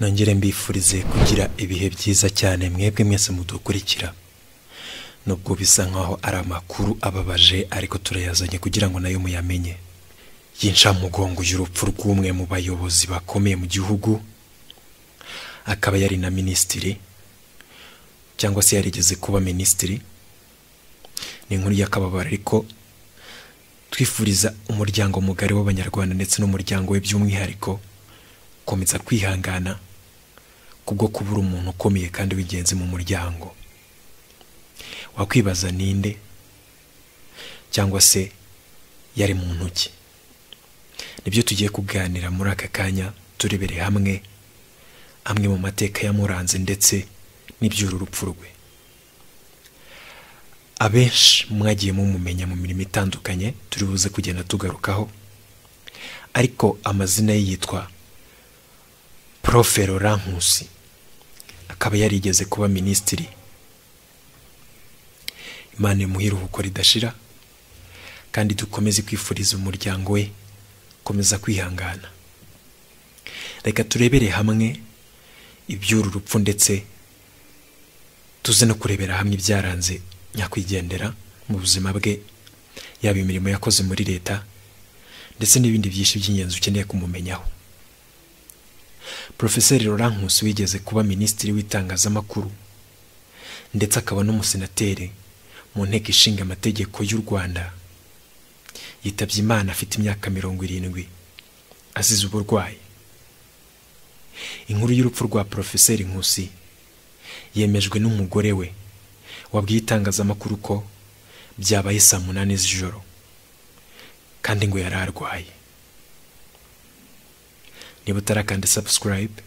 nongere mbifurize kugira ibihe byiza cyane mwebwe mwese mudukurikira nubwo bisa nkaho ari amakuru ababaje ariko turayazanye kugira ngo nayo muyamenye y'incamugongo y'urupfu rw'umwe mu bayobozi bakomeye mu gihugu akaba yari na minisitiri cyangwa se yarigeze kuba minisitiri ni inkuru y'akababaro ariko twifuriza umuryango mugari w'abanyarwanda ndetse n'umuryango we by'umwihariko gukomeza kwihangana kubwo kubura umuntu ukomeye kandi w'ingenzi mu muryango wakwibaza ninde cyangwa se yari mu ntoki nibyo tugiye kuganira muri aka kanya turebere hamwe amwe mu mateka yamuranze ndetse n'iby'uru rupfu rwe abenshi mwagiye mumumenya mu mirimo itandukanye turi buze kugenda tugarukaho ariko amazina ye yitwa porofero rankusi akaba yarigeze kuba minisitiri imana imuhe iruhuko ridashira kandi dukomeze kwifuriza umuryango we komeza kwihangana reka turebere hamwe iby'uru rupfu ndetse tuze no kurebera hamwe ibyaranze nyakwigendera mu buzima bwe yaba imirimo yakoze muri leta ndetse n'ibindi byinshi by'ingenzi ukeneye kumumenyaho porofeseri Laurent wigeze kuba minisitiri w'itangazamakuru ndetse akaba n'umusenateri mu nteko ishinga amategeko y'u rwanda yitabye imana afite imyaka mirongo irindwi azize uburwayi inkuru y'urupfu rwa Profeseri Nkusi yemejwe n'umugore we wabwiye itangazamakuru ko byabaye saa munani z'ijoro kandi ngo yari arwaye niba utarakande sabusikarayibe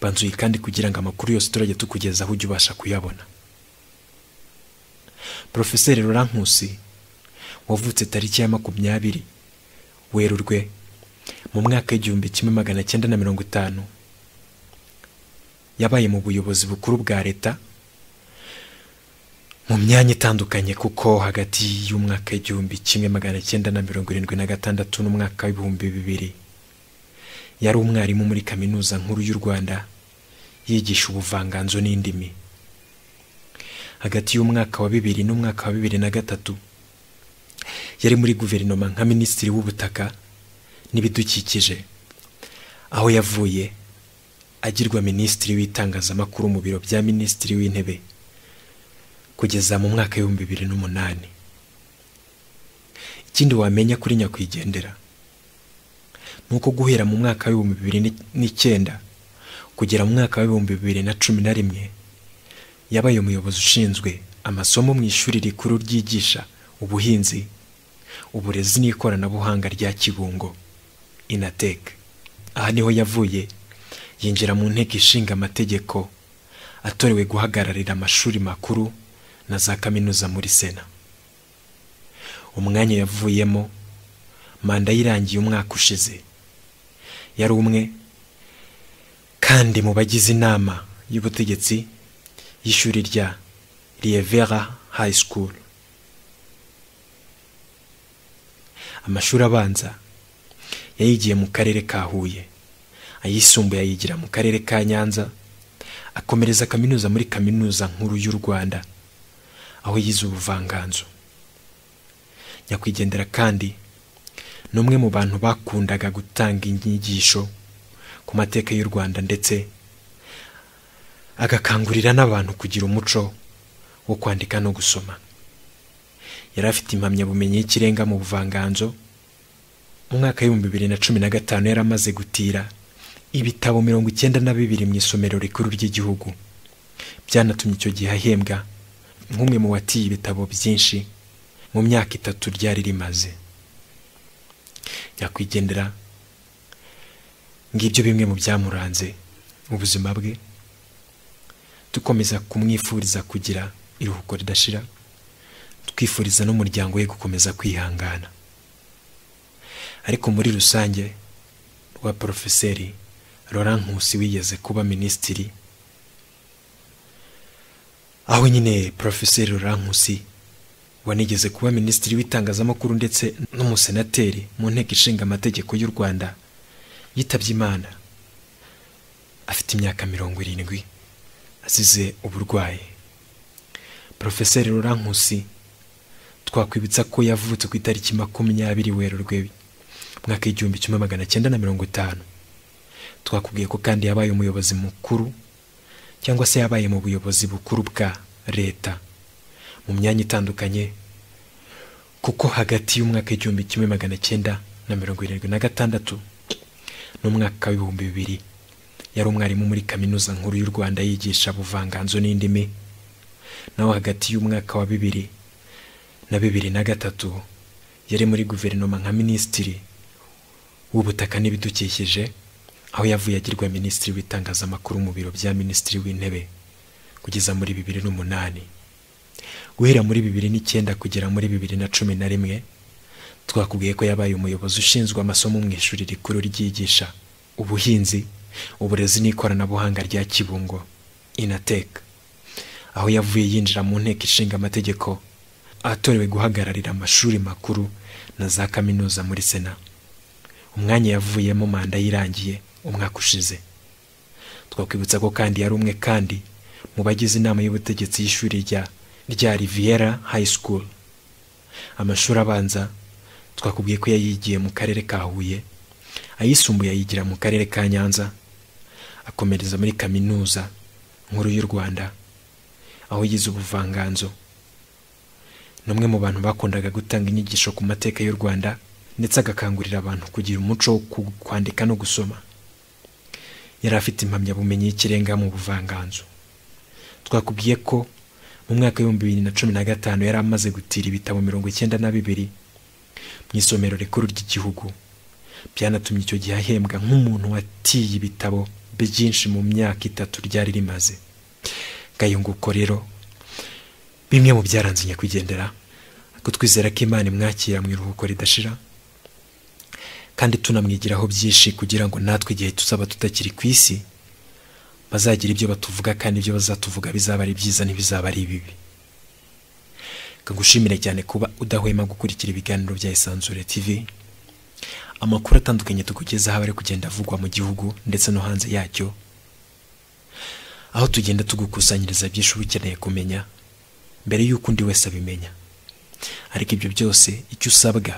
banzuye kandi kugira ngo amakuru yose turajya tukugezaho ujye ubasha kuyabona porofeseri Lorankusi wavutse tariki ya makumyabiri werurwe mu mwaka w'igihumbi kimwe magana cyenda na mirongo itanu yabaye mu buyobozi bukuru bwa leta mu myanya itandukanye kuko hagati y'umwaka w'igihumbi kimwe magana cyenda na mirongo irindwi na gatandatu n'umwaka w'ibihumbi bibiri yari umwarimu muri kaminuza nkuru y'u rwanda yigisha ubuvanganzo n'indimi hagati y'umwaka wa bibiri n'umwaka wa bibiri na gatatu yari muri guverinoma nka minisitiri w'ubutaka n'ibidukikije aho yavuye agirwa minisitiri w'itangazamakuru mu biro bya minisitiri w'intebe kugeza mu mwaka w'ibihumbi bibiri n'umunani ikindi wamenya kuri nyakwigendera nuko guhera mu mwaka w'ibihumbi bibiri n'icyenda kugera mu mwaka w'ibihumbi bibiri na cumi na rimwe yabaye umuyobozi ushinzwe amasomo mu ishuri rikuru ryigisha ubuhinzi uburezi n'ikoranabuhanga rya kibungo inatek aha niho yavuye yinjira mu nteko ishinga amategeko atorewe guhagararira amashuri makuru na za kaminuza muri sena umwanya yavuyemo manda yirangiye umwaka ushize yari umwe kandi mu bagize inama y'ubutegetsi y'ishuri rya riyevera High School amashuri abanza yayigiye mu karere ka huye ayisumbuye ayigira mu karere ka nyanza akomereza kaminuza muri kaminuza nkuru y'u rwanda aho yize ubuvanganzo nyakwigendera kandi ni umwe mu bantu bakundaga gutanga inyigisho ku mateka y'u rwanda ndetse agakangurira n'abantu kugira umuco wo kwandika no gusoma yari afite impamyabumenyi y'ikirenga mu buvanganzo mu mwaka w'ibihumbi bibiri na cumi na gatanu yari amaze gutira ibitabo mirongo icyenda na bibiri mu isomero rikuru ry'igihugu byanatumye icyo gihe ahembwa nk'umwe mu watiye ibitabo byinshi mu myaka itatu ryari rimaze nyakwigendera ngibyo bimwe mu byamuranze mu buzima bwe dukomeza kumwifuriza kugira iruhuko ridashira twifuriza n'umuryango we gukomeza kwihangana ariko muri rusange rwa porofeseri Laurent Nkusi wigeze kuba minisitiri aho nyine porofeseri Laurent Nkusi wanigeze kuba minisitiri w'itangazamakuru ndetse n'umusenateri mu nteko ishinga amategeko y'u rwanda yitabye imana afite imyaka mirongo irindwi azize uburwayi porofeseri rurankusi twakwibutsa ko yavutse ku itariki makumyabiri werurwe mwaka w'igihumbi kimwe magana cyenda na mirongo itanu twakubwiye ko kandi yabaye umuyobozi mukuru cyangwa se yabaye mu buyobozi bukuru bwa leta mu myanya itandukanye kuko hagati y'umwaka igihumbi kimwe magana cyenda na mirongo irindwi na gatandatu n'umwaka w'ibihumbi bibiri yari umwarimu muri kaminuza nkuru y'u rwanda yigisha buvanganzo n'indimi naho hagati y'umwaka wa bibiri na bibiri na gatatu yari muri guverinoma nka minisitiri w'ubutaka n'ibidukikije aho yavuye agirwa minisitiri w'itangazamakuru mu biro bya minisitiri w'intebe kugeza muri bibiri n'umunani guhera muri bibiri n'icyenda kugera muri bibiri na cumi na rimwe twakubwiye ko yabaye umuyobozi ushinzwe amasomo mu ishuri rikuru ryigisha ubuhinzi uburezi n'ikoranabuhanga rya kibungo inatek aho yavuye yinjira mu nteko ishinga amategeko atorewe guhagararira amashuri makuru na za kaminuza muri sena umwanya yavuyemo manda yirangiye umwaka ushize twakwibutsa ko kandi yari umwe kandi mu bagize inama y'ubutegetsi y'ishuri rya rya riviera high school amashuri abanza twakubwiye ko yayigiye mu karere ka huye ayisumbuye ayigira mu karere ka nyanza akomereza muri kaminuza nkuru y'u rwanda aho yize ubuvanganzo ni umwe mu bantu bakundaga gutanga inyigisho ku mateka y'u rwanda ndetse agakangurira abantu kugira umuco wo kwandika no gusoma yari afite impamyabumenyi y'ikirenga mu buvanganzo twakubwiye ko mu mwaka w'ibihumbi bibiri na cumi na gatanu yari amaze gutira ibitabo mirongo icyenda na bibiri mu isomero rikuru ry'igihugu byanatumye icyo gihe ahembwa nk'umuntu watiye ibitabo byinshi mu myaka itatu ryari rimaze ngayunguko rero bimwe mu byaranze nyakwigendera kutwizera ko imana imwakira mu iruhuko ridashira kandi tunamwigiraho byinshi kugira ngo natwe igihe tuzaba tutakiri ku isi bazagira ibyo batuvuga kandi ibyo bazatuvuga bizaba ari byiza ntibizaba ari bibi kagushimire cyane kuba udahwema gukurikira ibiganiro bya isanzure tv amakuru atandukanye tukugezaho aba ari kugenda avugwa mu gihugu ndetse no hanze yacyo aho tugenda tugukusanyiriza byinshi uba ukeneye kumenya mbere y'uko undi wese abimenya ariko ibyo byose icyo usabwa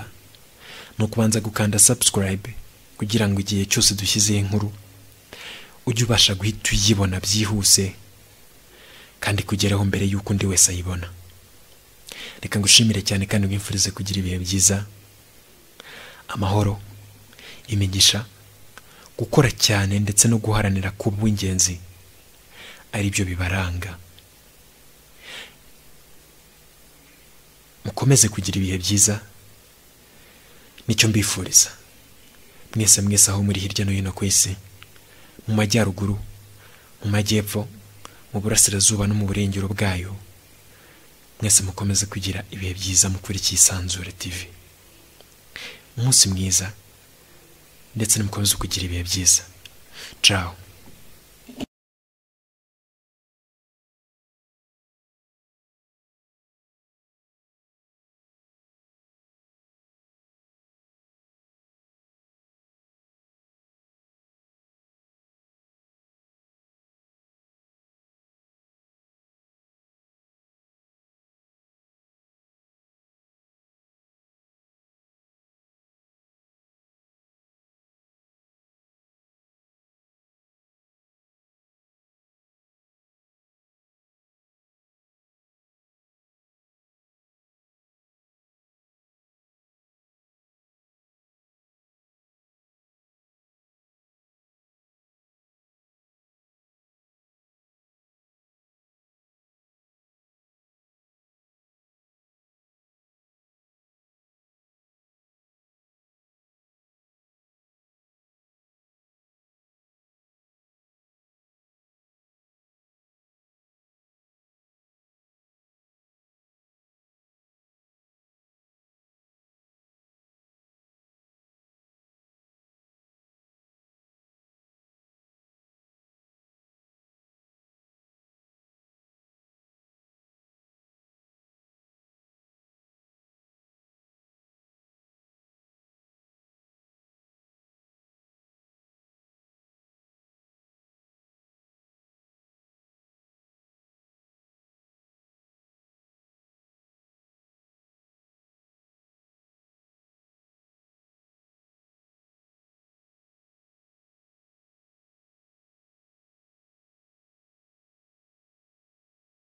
ni ukubanza gukanda subscribe kugira ngo igihe cyose dushyizeho inkuru ujye ubasha guhita uyibona byihuse kandi kugeraho mbere y'uko undi wese ayibona reka ngushimire cyane kandi wimfurize kugira ibihe byiza amahoro imigisha gukora cyane ndetse no guharanira ku bw'ingenzi ari byo bibaranga mukomeze kugira ibihe byiza nicyo mbifuriza mwese mwese aho muri hirya no hino ku isi mu majyaruguru mu majyepfo mu burasirazuba no mu burengero bwayo mwese mukomeze kugira ibihe byiza mukurikiye isanzure tv umunsi mwiza ndetse nimukomeze kugira ibihe byiza caho